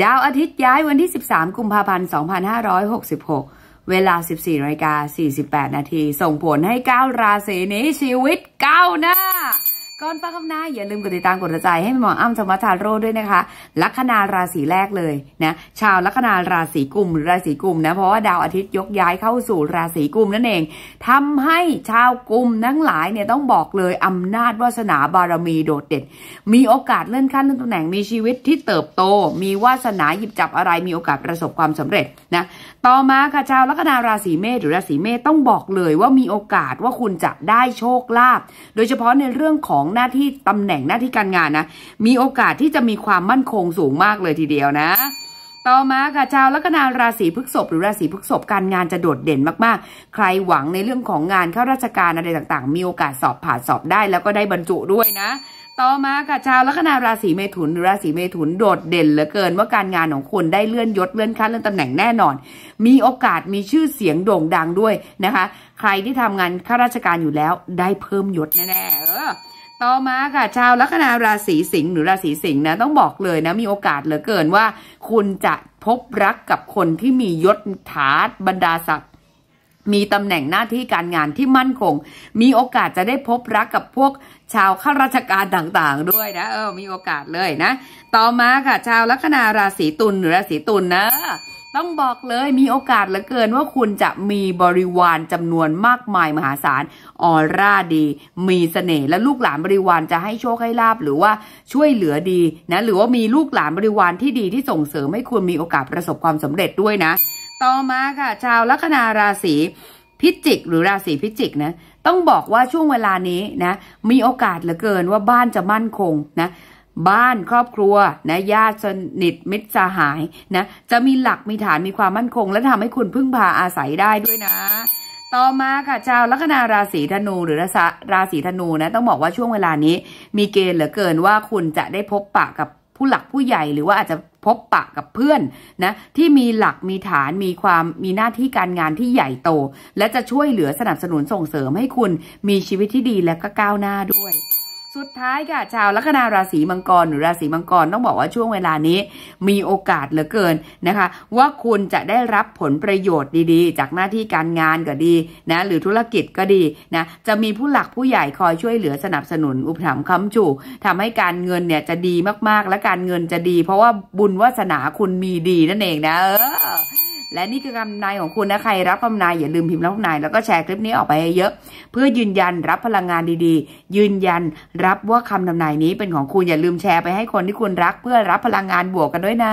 ดาวอาทิตย์ย้ายวันที่ 13 กุมภาพันธ์ 2566 เวลา 14นาฬิกา48 นาที ส่งผลให้9ราศีนี้ชีวิตก้าวหน้าก่อนฟังคำนาอย่าลืมกดติดตามกดกระจให้หมออ้ำสมัชชาโรด้วยนะคะ ลัคนาราศีแรกเลยนะชาวลัคนาราศีกุม ราศีกุมนะเพราะว่าดาวอาทิตย์ยกย้ายเข้าสู่ราศีกุมนั่นเอง ทำให้ชาวกุมทั้งหลายเนี่ยต้องบอกเลย อำนาจวาสนาบารมีโดดเด่นมีโอกาสเลื่อนขั้นเลื่อนตำแหน่งมีชีวิตที่เติบโต มีวาสนาหยิบจับอะไรมีโอกาสประสบความสำเร็จนะต่อมาค่ะชาวลัคนาราศีเมษหรือราศีเมษต้องบอกเลยว่ามีโอกาสว่าคุณจะได้โชคลาภโดยเฉพาะในเรื่องของหน้าที่ตำแหน่งหน้าที่การงานนะ มีโอกาสที่จะมีความมั่นคงสูงมากเลยทีเดียวนะ ต่อมาค่ะชาวลัคนาราศีพฤษภหรือราศีพฤษภการงานจะโดดเด่นมากๆ ใครหวังในเรื่องของงานข้าราชการอะไรต่างๆ มีโอกาสสอบผ่านสอบได้ แล้วก็ได้บรรจุด้วยนะ ต่อมาค่ะ ชาวลัคนาราศีเมถุนราศีเมถุนโดดเด่นเหลือเกินว่าการงานของคุณได้เลื่อนยศเลื่อนขั้นเลื่อนตำแหน่งแน่นอน มีโอกาสมีชื่อเสียงโด่งดังด้วยนะคะ ใครที่ทำงานข้าราชการอยู่แล้วได้เพิ่มยศแน่ๆเออต่อมาค่ะชาวลัคนาราศีสิงห์หรือราศีสิงห์นะต้องบอกเลยนะมีโอกาสเหลือเกินว่าคุณจะพบรักกับคนที่มียศถาบรรดาศักดิ์มีตำแหน่งหน้าที่การงานที่มั่นคง มีโอกาสจะได้พบรักกับพวกชาวข้าราชการต่างๆ ด้วยนะเออมีโอกาสเลยนะ ต่อมาค่ะชาวลัคนาราศีตุลหรือราศีตุลนนะ ต้องบอกเลยมีโอกาสเหลือเกินว่าคุณจะมีบริวารจำนวนมากมายมหาศาลออร่าดี มีสเสน่ห์และลูกหลานบริวารจะให้โชคให้ลาบหรือว่าช่วยเหลือดีนะ หรือว่ามีลูกหลานบริวารที่ดีที่ส่งเสริมให้คุณมีโอกาสประสบความสำเร็จด้วยนะต่อมาค่ะชาวลัคนาราศีพิจิกหรือราศีพิจิกนะต้องบอกว่าช่วงเวลานี้นะ มีโอกาสเหลือเกินว่าบ้านจะมั่นคงนะบ้านครอบครัวนะญาติสนิทมิตรสหายนะจะมีหลักมีฐานมีความมั่นคง และทำให้คุณพึ่งพาอาศัยได้ด้วยนะ ต่อมาค่ะชาวลัคนาราศีธนูหรือราศีธนูนะต้องบอกว่าช่วงเวลานี้ มีเกณฑ์เหลือเกินว่าคุณจะได้พบปะกับผู้หลักผู้ใหญ่หรือว่าอาจจะพบปะกับเพื่อนนะ ที่มีหลักมีฐานมีความมีหน้าที่การงานที่ใหญ่โต และจะช่วยเหลือสนับสนุนส่งเสริมให้คุณมีชีวิตที่ดีและก็ก้าวหน้าด้วยสุดท้ายค่ะชาวลัคนาราศีมังกรหรือราศีมังกรต้องบอกว่าช่วงเวลานี้มีโอกาสเหลือเกินนะคะ ว่าคุณจะได้รับผลประโยชน์ดีๆ จากหน้าที่การงานก็ดีนะ หรือธุรกิจก็ดีนะจะมีผู้หลักผู้ใหญ่คอยช่วยเหลือสนับสนุนอุปถัมภ์ค้ำจุทำให้การเงินเนี่ยจะดีมากๆ และการเงินจะดี เพราะว่าบุญวาสนาคุณมีดีนั่นเองนะเออและนี่คือคำนายของคุณนะใคร รับคำนายอย่าลืมพิมพ์รับคำนายแล้วก็แชร์คลิปนี้ออกไปเยอะ เพื่อยืนยันรับพลังงานดีๆ ยืนยันรับว่าคำทำนายนี้เป็นของคุณอย่าลืมแชร์ไปให้คนที่คุณรัก เพื่อรับพลังงานบวกกันด้วยนะ